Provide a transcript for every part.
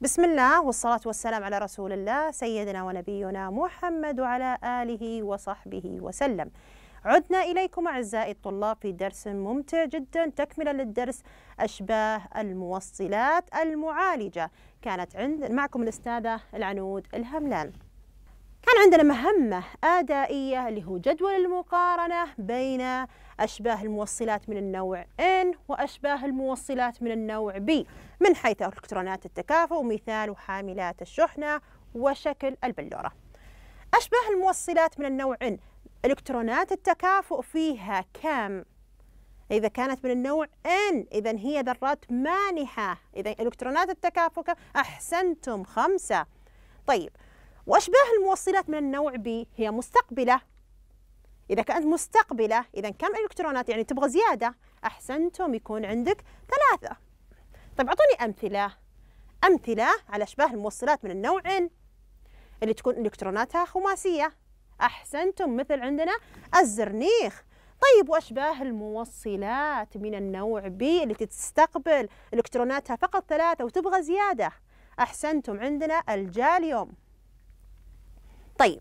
بسم الله والصلاة والسلام على رسول الله سيدنا ونبينا محمد وعلى آله وصحبه وسلم عدنا إليكم أعزائي الطلاب في درس ممتع جدا تكملة للدرس أشباه الموصلات المعالجة كانت عند معكم الأستاذة العنود الهملان كان عندنا مهمة آدائية اللي هو جدول المقارنة بين أشباه الموصلات من النوع N وأشباه الموصلات من النوع B من حيث إلكترونات التكافؤ ومثال وحاملات الشحنة وشكل البلورة أشباه الموصلات من النوع N إلكترونات التكافؤ فيها كم؟ إذا كانت من النوع N إذا هي ذرات مانحة إذا إلكترونات التكافؤ أحسنتم خمسة طيب وأشباه الموصلات من النوع B هي مستقبلة إذا كانت مستقبلة إذا كم إلكترونات يعني تبغى زيادة أحسنتم يكون عندك ثلاثة طيب أعطوني أمثلة أمثلة على أشباه الموصلات من النوع N اللي تكون إلكتروناتها خماسية أحسنتم مثل عندنا الزرنيخ طيب وأشباه الموصلات من النوع B اللي تستقبل إلكتروناتها فقط ثلاثة وتبغى زيادة أحسنتم عندنا الجاليوم طيب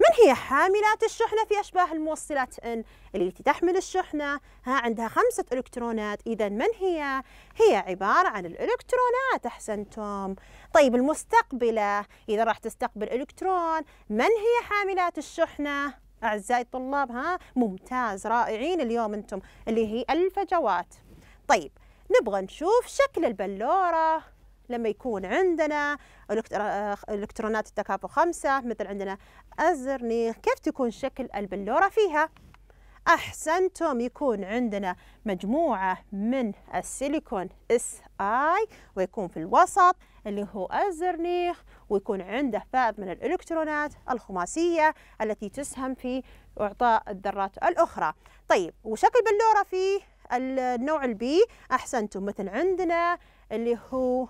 من هي حاملات الشحنة في أشباه الموصلات إن التي تحمل الشحنة ها عندها خمسة إلكترونات إذا من هي؟ هي عبارة عن الإلكترونات أحسنتم طيب المستقبلة إذا راح تستقبل إلكترون من هي حاملات الشحنة؟ أعزائي الطلاب ها ممتاز رائعين اليوم أنتم اللي هي الفجوات طيب نبغى نشوف شكل البلورة لما يكون عندنا آه، الكترونات التكافؤ خمسة مثل عندنا الزرنيخ كيف تكون شكل البلورة فيها أحسنتم يكون عندنا مجموعة من السيليكون اس اي ويكون في الوسط اللي هو الزرنيخ ويكون عنده فائض من الإلكترونات الخماسية التي تسهم في إعطاء الذرات الأخرى طيب وشكل بلورة في النوع البي أحسنتم مثل عندنا اللي هو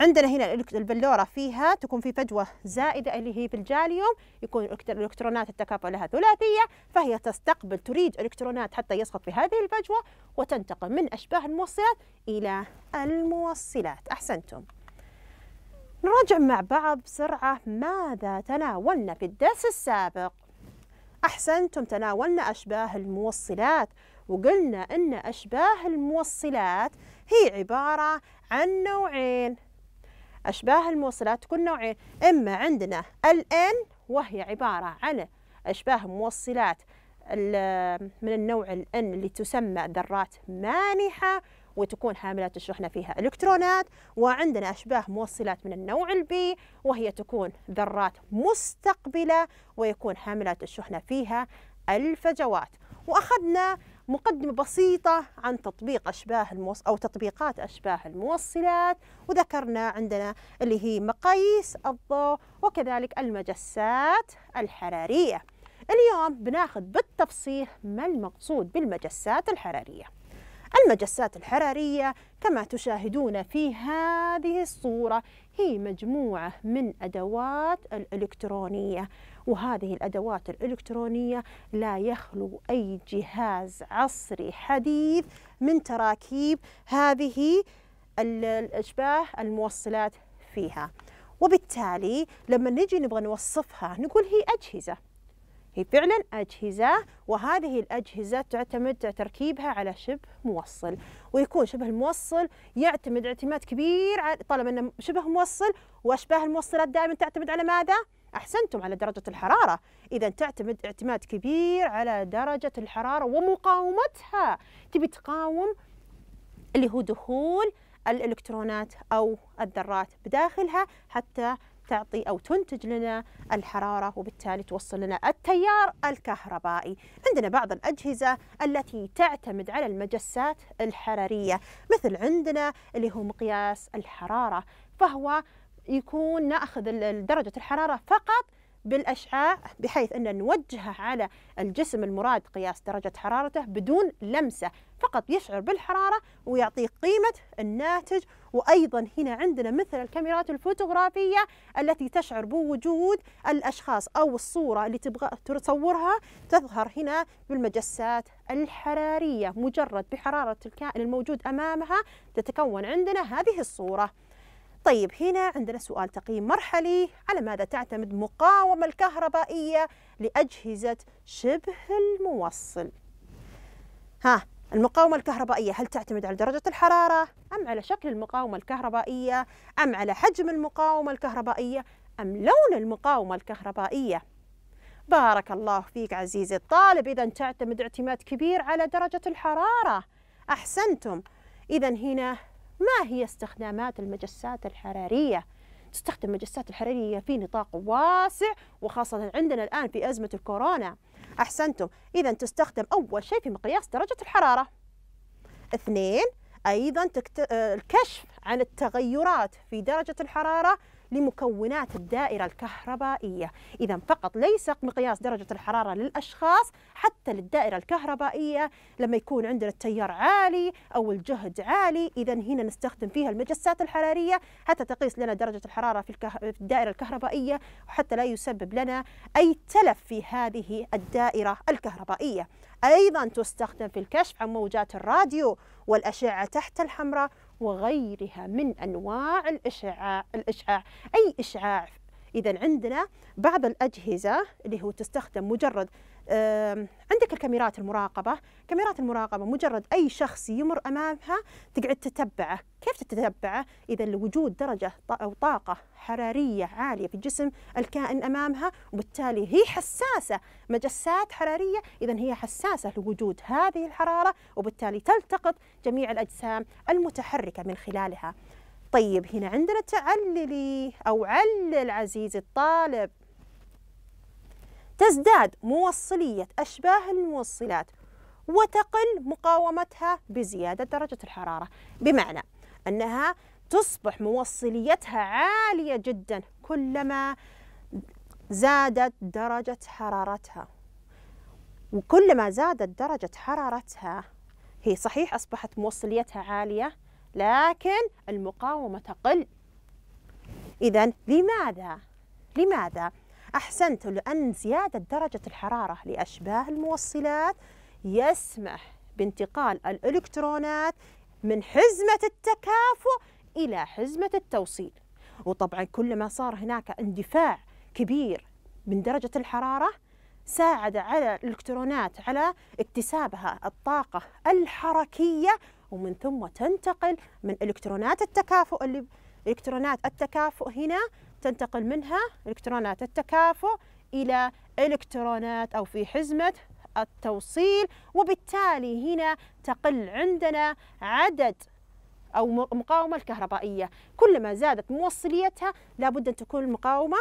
عندنا هنا البلورة فيها تكون في فجوة زائدة اللي هي في الجاليوم يكون الإلكترونات التكافؤ لها ثلاثية فهي تستقبل تريد إلكترونات حتى يسقط في هذه الفجوة وتنتقل من أشباه الموصلات إلى الموصلات أحسنتم نراجع مع بعض بسرعة ماذا تناولنا في الدرس السابق أحسنتم تناولنا أشباه الموصلات وقلنا أن أشباه الموصلات هي عبارة عن نوعين أشباه الموصلات تكون نوعين إما عندنا الN وهي عبارة عن أشباه موصلات من النوع الN اللي تسمى ذرات مانحة وتكون حاملات الشحنة فيها إلكترونات وعندنا أشباه موصلات من النوع البي وهي تكون ذرات مستقبلة ويكون حاملات الشحنة فيها الفجوات وأخذنا مقدمة بسيطة عن تطبيق أشباه الموص أو تطبيقات أشباه الموصلات وذكرنا عندنا اللي هي مقاييس الضوء وكذلك المجسات الحرارية اليوم بناخذ بالتفصيل ما المقصود بالمجسات الحرارية المجسات الحرارية كما تشاهدون في هذه الصورة هي مجموعة من أدوات الإلكترونية وهذه الأدوات الإلكترونية لا يخلو أي جهاز عصري حديث من تراكيب هذه الأشباه الموصلات فيها وبالتالي لما نجي نبغى نوصفها نقول هي أجهزة هي فعلا أجهزة وهذه الأجهزة تعتمد تركيبها على شبه موصل ويكون شبه الموصل يعتمد اعتماد كبير طالما أنه شبه موصل وأشباه الموصلات دائما تعتمد على ماذا؟ أحسنتم على درجة الحرارة إذا تعتمد اعتماد كبير على درجة الحرارة ومقاومتها تبي تقاوم اللي هو دخول الإلكترونات أو الذرات بداخلها حتى تعطي أو تنتج لنا الحرارة وبالتالي توصل لنا التيار الكهربائي عندنا بعض الأجهزة التي تعتمد على المجسات الحرارية مثل عندنا اللي هو مقياس الحرارة فهو يكون ناخذ درجه الحراره فقط بالاشعاع بحيث ان نوجهه على الجسم المراد قياس درجه حرارته بدون لمسه فقط يشعر بالحراره ويعطيه قيمه الناتج وايضا هنا عندنا مثل الكاميرات الفوتوغرافيه التي تشعر بوجود الاشخاص او الصوره اللي تبغى تصورها تظهر هنا بالمجسات الحراريه مجرد بحراره الكائن الموجود امامها تتكون عندنا هذه الصوره طيب هنا عندنا سؤال تقييم مرحلي على ماذا تعتمد مقاومة الكهربائية لأجهزة شبه الموصل ها المقاومة الكهربائية هل تعتمد على درجة الحرارة أم على شكل المقاومة الكهربائية أم على حجم المقاومة الكهربائية أم لون المقاومة الكهربائية بارك الله فيك عزيزي الطالب إذا تعتمد اعتماد كبير على درجة الحرارة أحسنتم إذا هنا ما هي استخدامات المجسات الحرارية؟ تستخدم المجسات الحرارية في نطاق واسع وخاصة عندنا الآن في أزمة الكورونا أحسنتم إذا تستخدم أول شيء في مقياس درجة الحرارة اثنين أيضا تكت... آه، الكشف عن التغيرات في درجة الحرارة لمكونات الدائرة الكهربائية إذا فقط ليس مقياس درجة الحرارة للأشخاص حتى للدائرة الكهربائية لما يكون عندنا التيار عالي أو الجهد عالي إذا هنا نستخدم فيها المجسات الحرارية حتى تقيس لنا درجة الحرارة في, الكه... في الدائرة الكهربائية وحتى لا يسبب لنا أي تلف في هذه الدائرة الكهربائية أيضا تستخدم في الكشف عن موجات الراديو والأشعة تحت الحمراء وغيرها من أنواع الإشعاع, الإشعاع أي إشعاع إذا عندنا بعض الأجهزة اللي هو تستخدم مجرد عندك الكاميرات المراقبة كاميرات المراقبة مجرد أي شخص يمر أمامها تقعد تتبعه كيف تتتبعه؟ إذا لوجود درجة أو طاقة حرارية عالية في جسم الكائن أمامها وبالتالي هي حساسة مجسات حرارية إذا هي حساسة لوجود هذه الحرارة وبالتالي تلتقط جميع الأجسام المتحركة من خلالها طيب هنا عندنا تعللي أو علل عزيزي الطالب تزداد موصلية أشباه الموصلات وتقل مقاومتها بزيادة درجة الحرارة بمعنى أنها تصبح موصليتها عالية جدا كلما زادت درجة حرارتها وكلما زادت درجة حرارتها هي صحيح أصبحت موصليتها عالية لكن المقاومة تقل إذا لماذا؟ لماذا؟ أحسنت لأن زيادة درجة الحرارة لأشباه الموصلات يسمح بانتقال الإلكترونات من حزمة التكافؤ إلى حزمة التوصيل وطبعا كلما صار هناك اندفاع كبير من درجة الحرارة ساعد على الإلكترونات على اكتسابها الطاقة الحركية ومن ثم تنتقل من إلكترونات التكافؤ اللي إلكترونات التكافؤ هنا تنتقل منها إلكترونات التكافؤ إلى إلكترونات أو في حزمة التوصيل وبالتالي هنا تقل عندنا عدد أو مقاومة الكهربائية كلما زادت موصليتها لابد أن تكون المقاومة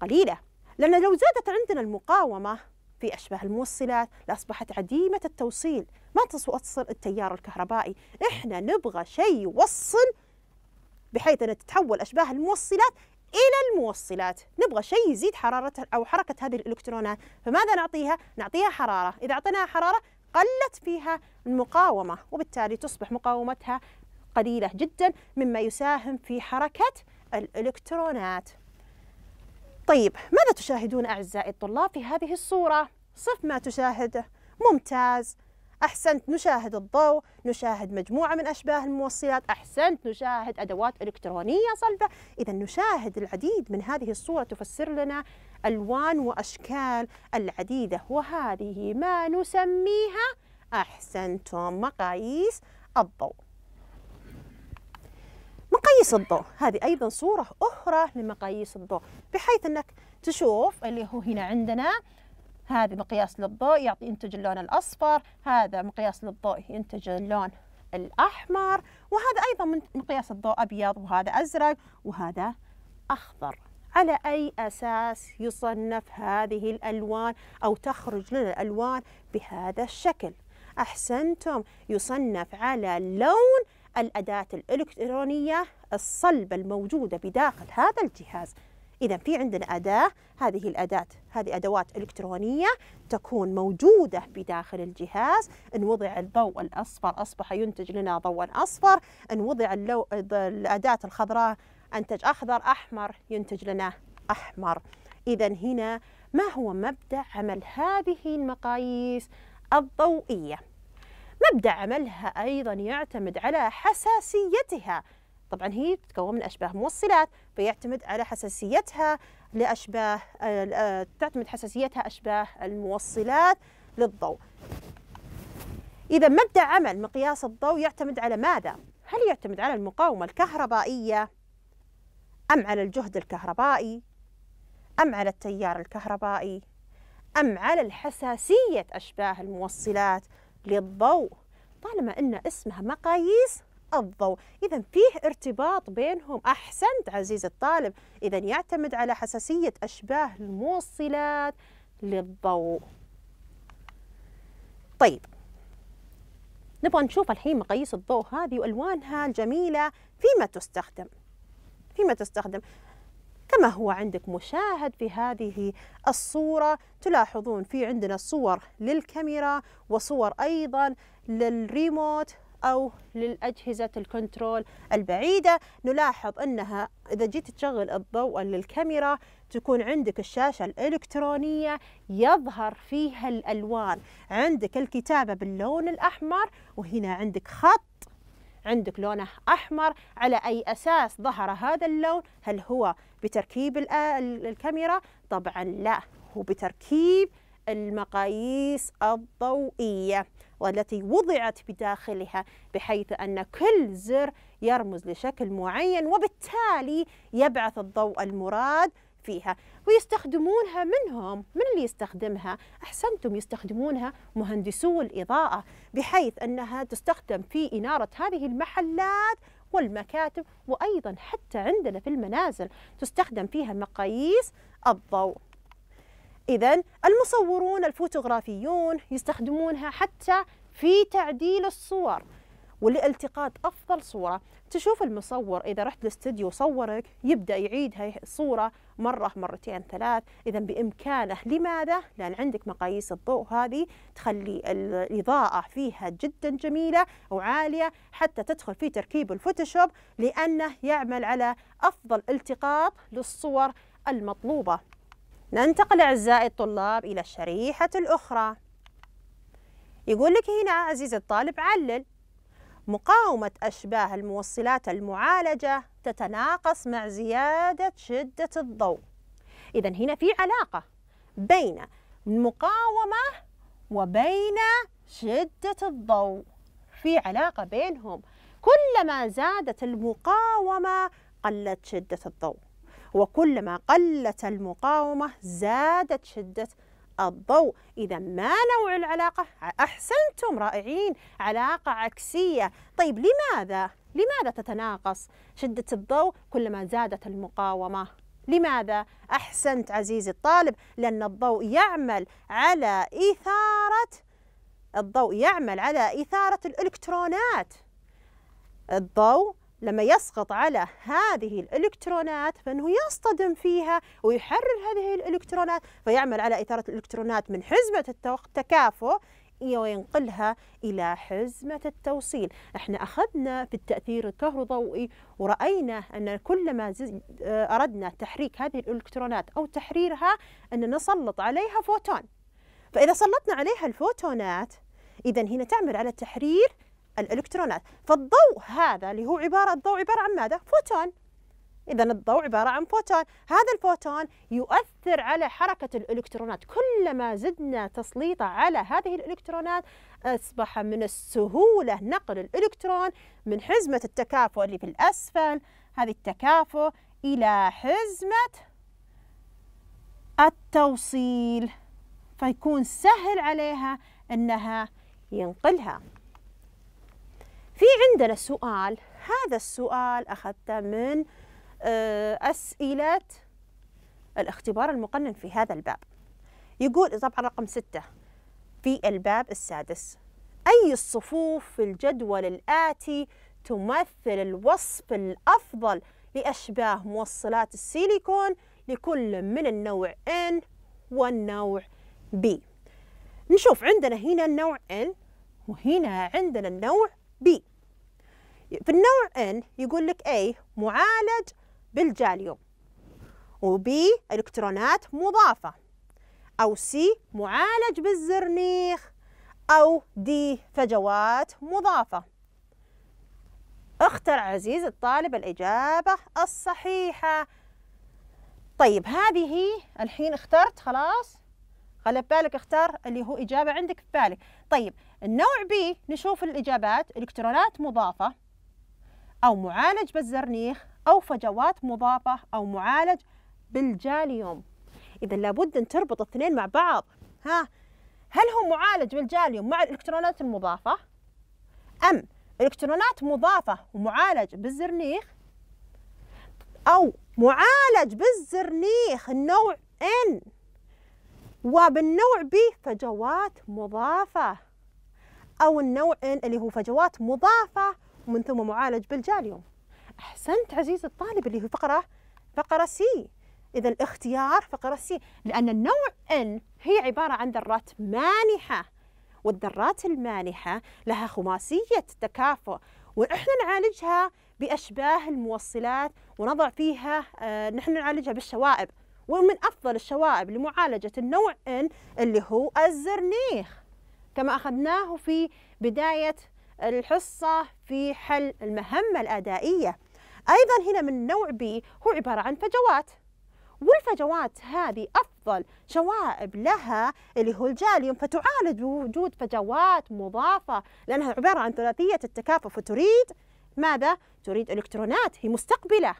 قليلة لأن لو زادت عندنا المقاومة في أشباه الموصلات لأصبحت عديمة التوصيل ما توصل التيار الكهربائي إحنا نبغى شيء يوصل بحيث أن تتحول أشباه الموصلات إلى الموصلات نبغى شيء يزيد حرارة أو حركة هذه الإلكترونات فماذا نعطيها؟ نعطيها حرارة إذا أعطيناها حرارة قلت فيها المقاومة وبالتالي تصبح مقاومتها قليلة جدا مما يساهم في حركة الإلكترونات طيب ماذا تشاهدون أعزائي الطلاب في هذه الصورة؟ صف ما تشاهده ممتاز أحسنت نشاهد الضوء نشاهد مجموعة من أشباه الموصلات أحسنت نشاهد أدوات إلكترونية صلبة إذا نشاهد العديد من هذه الصور تفسر لنا ألوان وأشكال العديدة وهذه ما نسميها أحسنتم مقاييس الضوء مقاييس الضوء هذه أيضا صورة أخرى لمقاييس الضوء بحيث أنك تشوف اللي هو هنا عندنا هذا مقياس للضوء يعطي ينتج اللون الأصفر هذا مقياس للضوء ينتج اللون الأحمر وهذا أيضا من مقياس الضوء أبيض وهذا أزرق وهذا أخضر على أي أساس يصنف هذه الألوان أو تخرج لنا الألوان بهذا الشكل أحسنتم يصنف على لون الأداة الإلكترونية الصلبة الموجودة بداخل هذا الجهاز إذا في عندنا أداة هذه الأداة هذه أدوات إلكترونية تكون موجودة بداخل الجهاز إن وضع الضوء الأصفر أصبح ينتج لنا ضوءا أصفر إن وضع اللو... الأداة الخضراء أنتج أخضر أحمر ينتج لنا أحمر إذا هنا ما هو مبدأ عمل هذه المقاييس الضوئية مبدأ عملها أيضا يعتمد على حساسيتها طبعا هي تتكون من أشباه موصلات فيعتمد على حساسيتها لأشباه آه، آه، تعتمد حساسيتها أشباه الموصلات للضوء إذا مبدأ عمل مقياس الضوء يعتمد على ماذا؟ هل يعتمد على المقاومة الكهربائية أم على الجهد الكهربائي أم على التيار الكهربائي أم على الحساسية أشباه الموصلات للضوء طالما أن اسمها مقاييس الضوء إذا فيه ارتباط بينهم أحسنت عزيز الطالب إذا يعتمد على حساسية أشباه الموصلات للضوء طيب نبغى نشوف الحين مقاييس الضوء هذه وألوانها الجميلة فيما تستخدم فيما تستخدم كما هو عندك مشاهد في هذه الصورة تلاحظون في عندنا صور للكاميرا وصور أيضا للريموت أو للأجهزة الكنترول البعيدة نلاحظ أنها إذا جيت تشغل الضوء للكاميرا تكون عندك الشاشة الإلكترونية يظهر فيها الألوان عندك الكتابة باللون الأحمر وهنا عندك خط عندك لونه أحمر على أي أساس ظهر هذا اللون هل هو بتركيب الكاميرا طبعا لا هو بتركيب المقاييس الضوئية والتي وضعت بداخلها بحيث أن كل زر يرمز لشكل معين وبالتالي يبعث الضوء المراد فيها ويستخدمونها منهم من اللي يستخدمها أحسنتم يستخدمونها مهندسو الإضاءة بحيث أنها تستخدم في إنارة هذه المحلات والمكاتب وأيضا حتى عندنا في المنازل تستخدم فيها مقاييس الضوء إذا المصورون الفوتوغرافيون يستخدمونها حتى في تعديل الصور ولالتقاط أفضل صورة تشوف المصور إذا رحت الاستديو صورك يبدأ يعيد هاي الصورة مرة مرتين ثلاث إذا بإمكانه لماذا؟ لأن عندك مقاييس الضوء هذه تخلي الإضاءة فيها جدا جميلة وعالية حتى تدخل في تركيب الفوتوشوب لأنه يعمل على أفضل التقاط للصور المطلوبة ننتقل أعزائي الطلاب إلى الشريحة الأخرى يقول لك هنا عزيزي الطالب علل مقاومة أشباه الموصلات المعالجة تتناقص مع زيادة شدة الضوء إذا هنا في علاقة بين المقاومة وبين شدة الضوء في علاقة بينهم كلما زادت المقاومة قلت شدة الضوء وكلما قلت المقاومة زادت شدة الضوء إذا ما نوع العلاقة أحسنتم رائعين علاقة عكسية طيب لماذا؟ لماذا تتناقص شدة الضوء كلما زادت المقاومة؟ لماذا؟ أحسنت عزيزي الطالب لأن الضوء يعمل على إثارة الضوء يعمل على إثارة الإلكترونات الضوء لما يسقط على هذه الإلكترونات فإنه يصطدم فيها ويحرر هذه الإلكترونات فيعمل على إثارة الإلكترونات من حزمة التكافؤ وينقلها إلى حزمة التوصيل احنا أخذنا في التأثير الكهروضوئي ورأينا أن كلما آه، أردنا تحريك هذه الإلكترونات أو تحريرها أن نسلط عليها فوتون فإذا سلطنا عليها الفوتونات إذا هنا تعمل على تحرير الالكترونات فالضوء هذا اللي هو عباره الضوء عباره عن ماذا فوتون إذا الضوء عبارة عن فوتون، هذا الفوتون يؤثر على حركة الإلكترونات، كلما زدنا تسليطه على هذه الإلكترونات أصبح من السهولة نقل الإلكترون من حزمة التكافؤ اللي في الأسفل، هذه التكافؤ إلى حزمة التوصيل، فيكون سهل عليها أنها ينقلها. في عندنا سؤال هذا السؤال أخذته من آه، أسئلة الاختبار المقنن في هذا الباب يقول طبعا رقم ستة في الباب السادس أي الصفوف في الجدول الآتي تمثل الوصف الأفضل لأشباه موصلات السيليكون لكل من النوع N والنوع B نشوف عندنا هنا النوع N وهنا عندنا النوع B في النوع N يقول لك A معالج بالجاليوم B إلكترونات مضافة أو C معالج بالزرنيخ أو D فجوات مضافة اختر عزيز الطالب الإجابة الصحيحة طيب هذه الحين اخترت خلاص خلي بالك اختار اللي هو إجابة عندك في بالك طيب النوع B نشوف الإجابات إلكترونات مضافة أو معالج بالزرنيخ أو فجوات مضافة أو معالج بالجاليوم إذا لابد أن تربط الاثنين مع بعض ها هل هو معالج بالجاليوم مع الإلكترونات المضافة أم إلكترونات مضافة ومعالج بالزرنيخ أو معالج بالزرنيخ النوع N وبالنوع B فجوات مضافة أو النوع اللي هو فجوات مضافة ومن ثم معالج بالجاليوم أحسنت عزيز الطالب اللي هو فقرة فقرة سي إذا الاختيار فقرة سي لأن النوع N هي عبارة عن ذرات مانحة والذرات المانحة لها خماسية تكافؤ ونحن نعالجها بأشباه الموصلات ونضع فيها آه نحن نعالجها بالشوائب ومن أفضل الشوائب لمعالجة النوع N اللي هو الزرنيخ كما أخذناه في بداية الحصة في حل المهمة الأدائية أيضا هنا من نوع بي هو عبارة عن فجوات والفجوات هذه أفضل شوائب لها اللي هو الجاليوم فتعالج وجود فجوات مضافة لأنها عبارة عن ثلاثية التكافؤ فتريد ماذا؟ تريد إلكترونات هي مستقبلة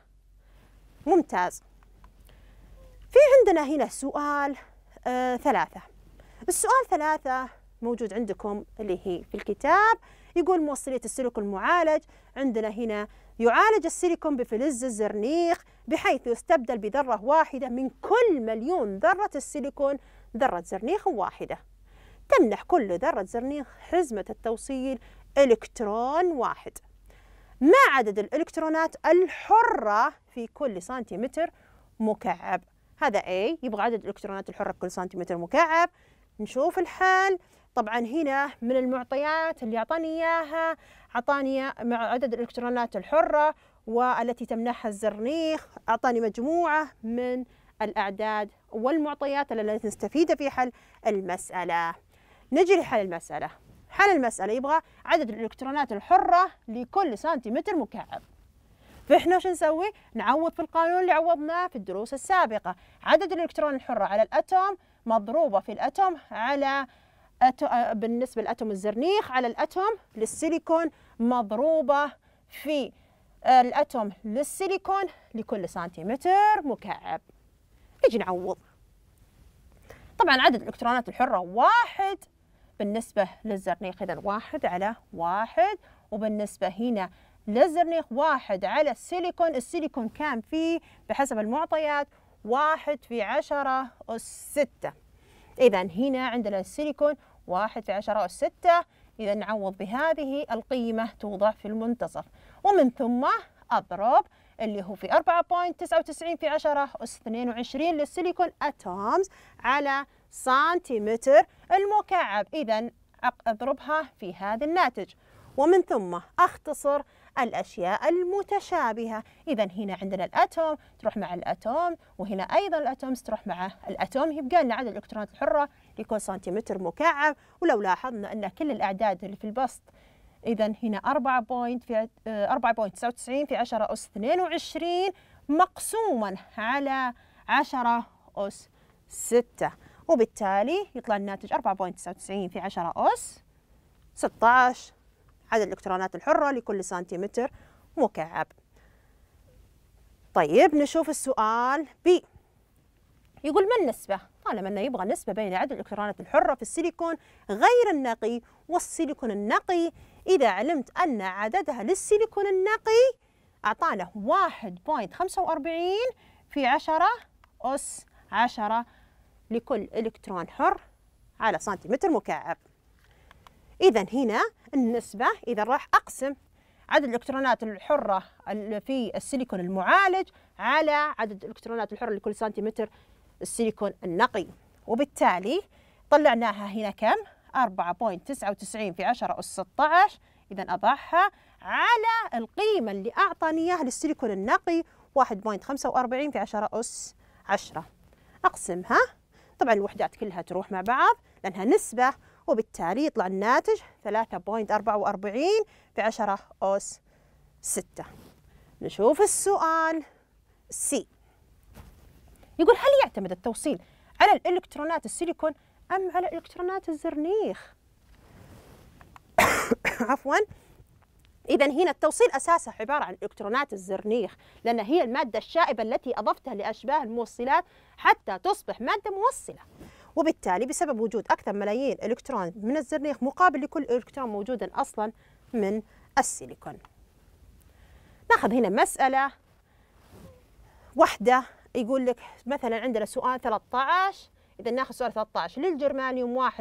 ممتاز في عندنا هنا سؤال آه ثلاثة السؤال ثلاثة موجود عندكم اللي هي في الكتاب يقول موصلية السيليكون المعالج عندنا هنا يعالج السيليكون بفلز الزرنيخ بحيث يستبدل بذرة واحدة من كل مليون ذرة السيليكون ذرة زرنيخ واحدة تمنح كل ذرة زرنيخ حزمة التوصيل إلكترون واحد ما عدد الإلكترونات الحرة في كل سنتيمتر مكعب هذا A يبغى عدد الإلكترونات الحرة في كل سنتيمتر مكعب نشوف الحال طبعا هنا من المعطيات اللي اعطاني اياها اعطاني مع عدد الالكترونات الحره والتي تمنحها الزرنيخ اعطاني مجموعه من الاعداد والمعطيات التي نستفيد في حل المساله نجي لحل المساله حل المساله يبغى عدد الالكترونات الحره لكل سنتيمتر مكعب فاحنا شو نسوي؟ نعوض في القانون اللي عوضناه في الدروس السابقة، عدد الالكترون الحرة على الاتوم مضروبة في الاتوم على آه، بالنسبة لأتوم الزرنيخ على الأتوم للسيليكون مضروبة في آه، الأتوم للسيليكون لكل سنتيمتر مكعب نجي نعوض طبعا عدد الإلكترونات الحرة واحد بالنسبة للزرنيخ إذا واحد على واحد وبالنسبة هنا للزرنيخ واحد على السيليكون السيليكون كان فيه بحسب المعطيات واحد في عشرة أس ستة إذا هنا عندنا السيليكون واحد في عشرة أو ستة إذا نعوض بهذه القيمة توضع في المنتصف ومن ثم أضرب اللي هو في 4.99 في 10 أس 22 للسيليكون أتومز على سنتيمتر المكعب إذا أضربها في هذا الناتج ومن ثم أختصر الأشياء المتشابهة إذا هنا عندنا الأتوم تروح مع الأتوم وهنا أيضا الأتوم تروح مع الأتوم يبقى لنا عدد الإلكترونات الحرة لكل سنتيمتر مكعب ولو لاحظنا أن كل الأعداد اللي في البسط إذا هنا 4.99 في آه، في 10 أس 22 مقسوما على 10 أس 6 وبالتالي يطلع الناتج 4.99 في 10 أس 16 عدد الإلكترونات الحرة لكل سنتيمتر مكعب طيب نشوف السؤال بي يقول ما النسبة؟ طالما أنه يبغى نسبة بين عدد الإلكترونات الحرة في السيليكون غير النقي والسيليكون النقي إذا علمت أن عددها للسيليكون النقي أعطانا 1.45 في 10 أس 10 لكل إلكترون حر على سنتيمتر مكعب إذا هنا النسبة إذا راح أقسم عدد الإلكترونات الحرة في السيليكون المعالج على عدد الإلكترونات الحرة لكل سنتيمتر السيليكون النقي وبالتالي طلعناها هنا كم؟ 4.99 في 10 أس 16 إذا أضعها على القيمة اللي أعطاني إياها للسيليكون النقي 1.45 في 10 أس 10 أقسمها طبعا الوحدات كلها تروح مع بعض لأنها نسبة وبالتالي يطلع الناتج 3.44 في 10 أوس 6 نشوف السؤال سي يقول هل يعتمد التوصيل على الإلكترونات السيليكون أم على إلكترونات الزرنيخ؟ عفواً إذا هنا التوصيل أساسه عبارة عن إلكترونات الزرنيخ لأن هي المادة الشائبة التي أضفتها لأشباه الموصلات حتى تصبح مادة موصلة وبالتالي بسبب وجود أكثر ملايين إلكترون من الزرنيخ مقابل لكل إلكترون موجود أصلا من السيليكون ناخذ هنا مسألة واحدة يقول لك مثلا عندنا سؤال 13 إذا ناخذ سؤال 13 للجرمانيوم 1.13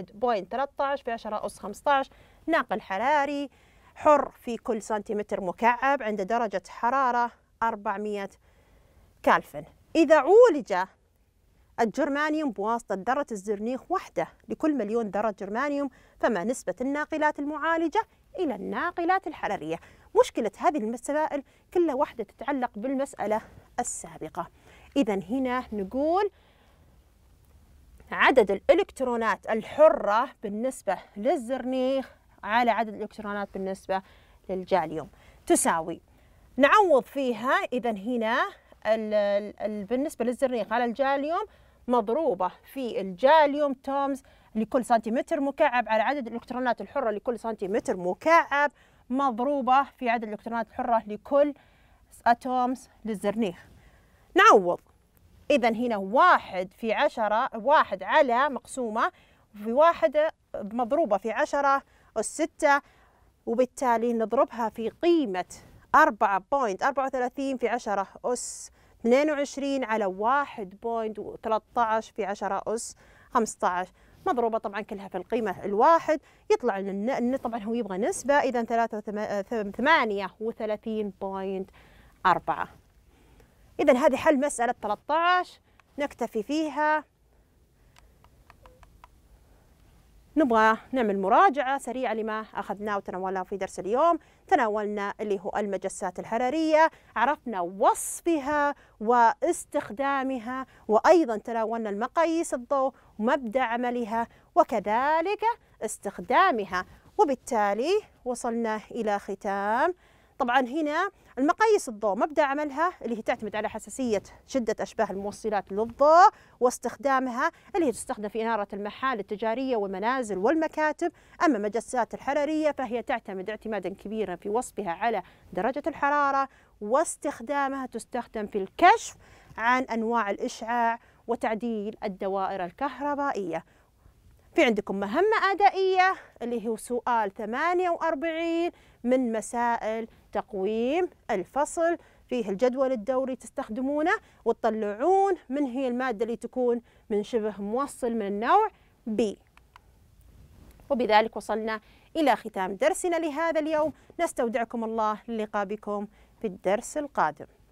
في 10 أس 15 ناقل حراري حر في كل سنتيمتر مكعب عند درجة حرارة 400 كالفن إذا عولج الجرمانيوم بواسطة ذرة الزرنيخ وحده لكل مليون ذرة جرمانيوم فما نسبة الناقلات المعالجة إلى الناقلات الحرارية مشكلة هذه المسائل كل واحدة تتعلق بالمسألة السابقة إذا هنا نقول عدد الإلكترونات الحرة بالنسبة للزرنيخ على عدد الإلكترونات بالنسبة للجاليوم تساوي نعوض فيها إذا هنا بالنسبة للزرنيخ على الجاليوم مضروبة في الجاليوم تومز لكل سنتيمتر مكعب على عدد الإلكترونات الحرة لكل سنتيمتر مكعب مضروبة في عدد الإلكترونات الحرة لكل أتومز للزرنيخ نعوض إذا هنا واحد في عشرة واحد على مقسومة في واحد مضروبة في عشرة الستة وبالتالي نضربها في قيمة أربعة بوينت أربعة وثلاثين في عشرة أس 22 على 1.13 في 10 أس 15 مضروبة طبعا كلها في القيمة الواحد يطلع لنا طبعا هو يبغى نسبة إذا 38.4 إذا هذه حل مسألة 13 نكتفي فيها نبغى نعمل مراجعة سريعة لما أخذناه وتناولناه في درس اليوم تناولنا اللي هو المجسات الحرارية عرفنا وصفها واستخدامها وأيضا تناولنا المقاييس الضوء ومبدأ عملها وكذلك استخدامها وبالتالي وصلنا إلى ختام طبعا هنا المقاييس الضوء مبدا عملها اللي هي تعتمد على حساسيه شده اشباه الموصلات للضوء واستخدامها اللي هي تستخدم في اناره المحال التجاريه والمنازل والمكاتب اما المجسات الحراريه فهي تعتمد اعتمادا كبيرا في وصفها على درجه الحراره واستخدامها تستخدم في الكشف عن انواع الاشعاع وتعديل الدوائر الكهربائيه في عندكم مهمة أدائية اللي هو سؤال 48 من مسائل تقويم الفصل فيه الجدول الدوري تستخدمونه وتطلعون من هي المادة اللي تكون من شبه موصل من النوع B وبذلك وصلنا إلى ختام درسنا لهذا اليوم نستودعكم الله للقاء بكم في الدرس القادم